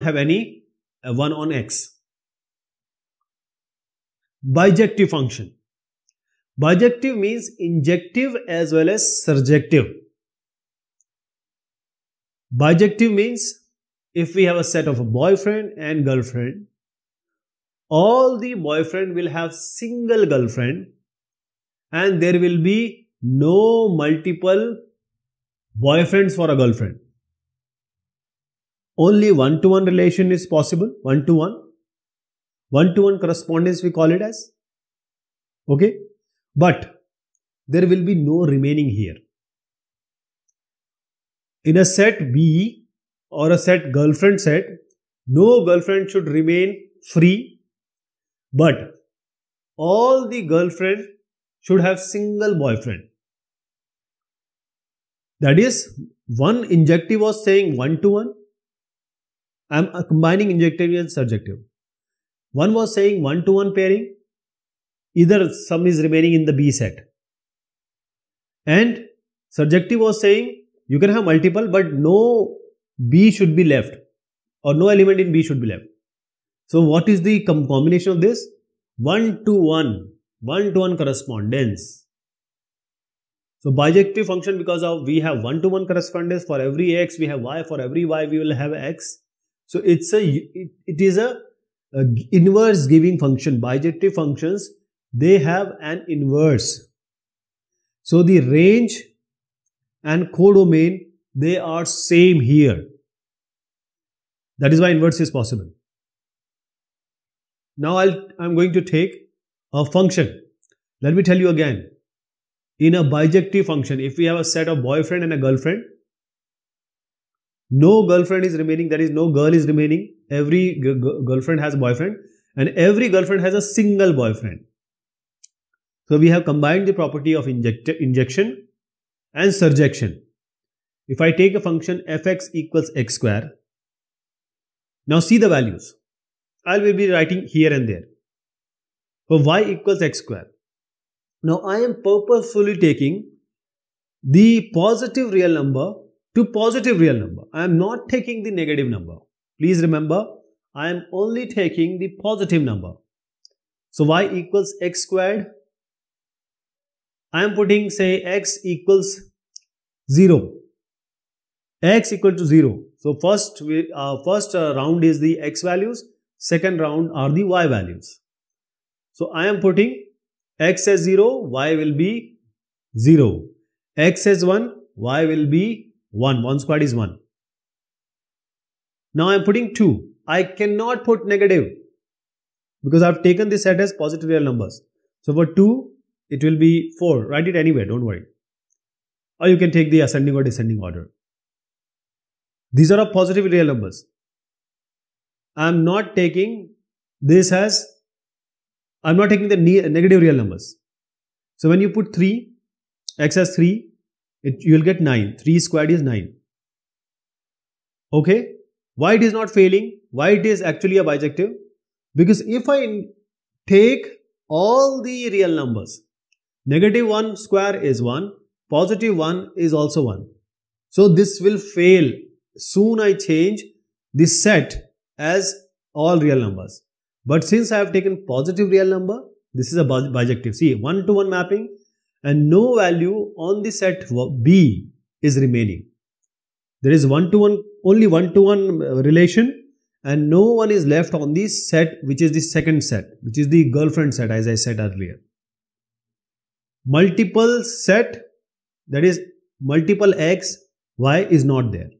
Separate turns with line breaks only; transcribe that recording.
have any uh, 1 on x. Bijective function. Bijective means injective as well as surjective. Bijective means if we have a set of a boyfriend and girlfriend, all the boyfriend will have single girlfriend and there will be no multiple boyfriends for a girlfriend. Only one-to-one -one relation is possible, one-to-one. One-to-one correspondence we call it as. Okay. But there will be no remaining here. In a set B or a set girlfriend set, no girlfriend should remain free, but all the girlfriend should have single boyfriend. That is, one injective was saying one to one, I'm combining injective and surjective. One was saying one to one pairing, either sum is remaining in the B set. And surjective was saying you can have multiple, but no B should be left or no element in B should be left. So, what is the com combination of this? One to one, one to one correspondence. So bijective function because of we have one to one correspondence for every x we have y for every y we will have x so it's a, it, it is a, a inverse giving function. Bijective functions, they have an inverse. So the range and codomain, they are same here. That is why inverse is possible. Now I'll, I'm going to take a function. Let me tell you again. In a bijective function, if we have a set of boyfriend and a girlfriend, no girlfriend is remaining that is no girl is remaining every g- g- girlfriend has boyfriend and every girlfriend has a single boyfriend so we have combined the property of inject- injection and surjection if i take a function fx equals x square now see the values i will be writing here and there for y equals x square now i am purposefully taking the positive real number to positive real number. I am not taking the negative number. Please remember, I am only taking the positive number. So y equals x squared. I am putting say x equals 0. x equal to 0. So first, we, uh, first uh, round is the x values. Second round are the y values. So I am putting x as 0, y will be 0. x as 1, y will be 1. 1 squared is 1. Now I am putting 2. I cannot put negative because I have taken this set as positive real numbers. So for 2, it will be 4. Write it anywhere, don't worry. Or you can take the ascending or descending order. These are positive real numbers. I am not taking this as, I am not taking the negative real numbers. So when you put 3, x as 3, it, you will get 9. 3 squared is 9. Okay. Why it is not failing? Why it is actually a bijective? Because if I take all the real numbers, negative 1 square is 1, positive 1 is also 1. So this will fail. Soon I change this set as all real numbers. But since I have taken positive real number, this is a bijective. See, 1 to 1 mapping and no value on the set B is remaining. There is one to one, only one to one uh, relation and no one is left on the set which is the second set, which is the girlfriend set as I said earlier. Multiple set that is multiple x, y is not there.